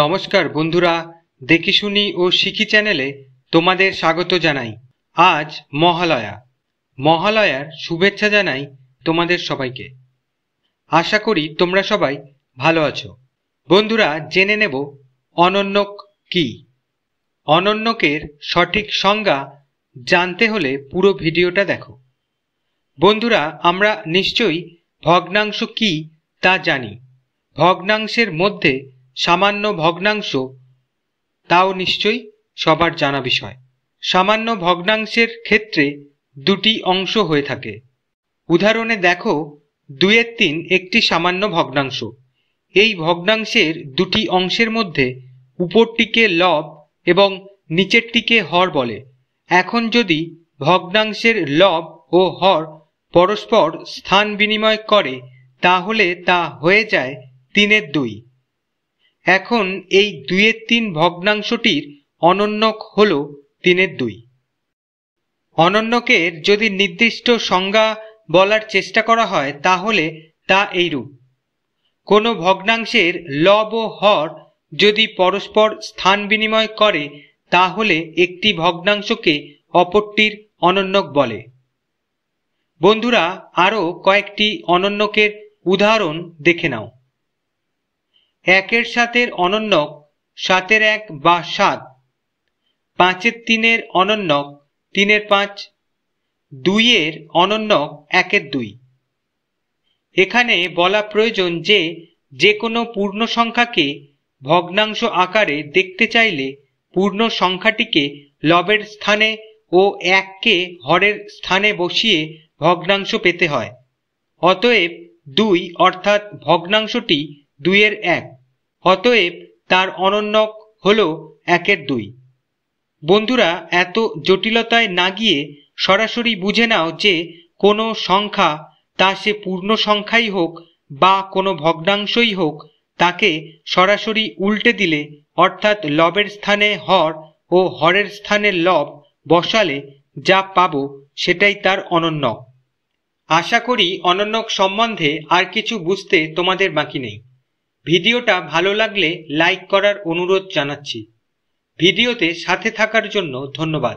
নমস্কার বন্ধুরা দেখি শুনি ও শিখি চ্যানেলে তোমাদের স্বাগত জানাই আজ মহালয়া মহালয়ার শুভেচ্ছা জানাই তোমাদের সবাইকে আশা করি তোমরা সবাই ভালো আছো বন্ধুরা জেনে নেব অনন্যক কি অনন্যকের সঠিক সংজ্ঞা জানতে হলে পুরো ভিডিওটা দেখো বন্ধুরা আমরা নিশ্চয়ই ভগ্নাংশ কি তা জানি ভগ্নাংশের মধ্যে সামান্য ভগ্নাংশ তাও নিশ্চয়ই সবার জানা বিষয় সামান্য ভগ্নাংশের ক্ষেত্রে দুটি অংশ হয়ে থাকে উদাহরণে দেখো দুয়ের তিন একটি সামান্য ভগ্নাংশ এই ভগ্নাংশের দুটি অংশের মধ্যে উপরটিকে লব এবং নিচেরটিকে হর বলে এখন যদি ভগ্নাংশের লব ও হর পরস্পর স্থান বিনিময় করে তাহলে তা হয়ে যায় তিনের দুই এখন এই দুইয়ের তিন ভগ্নাংশটির অনন্যক হল তিনের দুই অনন্যকের যদি নির্দিষ্ট সংজ্ঞা বলার চেষ্টা করা হয় তাহলে তা এইরূপ কোনো ভগ্নাংশের লব ও হর যদি পরস্পর স্থান বিনিময় করে তাহলে একটি ভগ্নাংশকে অপরটির অনন্যক বলে বন্ধুরা আরও কয়েকটি অনন্যকের উদাহরণ দেখে নাও একের সাতের অনন্য সাতের এক বা সাত পাঁচের তিনের অনন্য তিনের পাঁচ দুইয়ের অনন্য একের দুই এখানে বলা প্রয়োজন যে যে কোনো পূর্ণ সংখ্যাকে ভগ্নাংশ আকারে দেখতে চাইলে পূর্ণ সংখ্যাটিকে লবের স্থানে ও এককে হরের স্থানে বসিয়ে ভগ্নাংশ পেতে হয় অতএব দুই অর্থাৎ ভগ্নাংশটি দুইয়ের এক অতএব তার অনন্যক হল একের দুই বন্ধুরা এত জটিলতায় না গিয়ে সরাসরি বুঝে নাও যে কোনো সংখ্যা তা সে পূর্ণ সংখ্যাই হোক বা কোনো ভগ্নাংশই হোক তাকে সরাসরি উল্টে দিলে অর্থাৎ লবের স্থানে হর ও হরের স্থানে লব বসালে যা পাব সেটাই তার অনন্যক আশা করি অনন্যক সম্বন্ধে আর কিছু বুঝতে তোমাদের বাকি নেই ভিডিওটা ভালো লাগলে লাইক করার অনুরোধ জানাচ্ছি ভিডিওতে সাথে থাকার জন্য ধন্যবাদ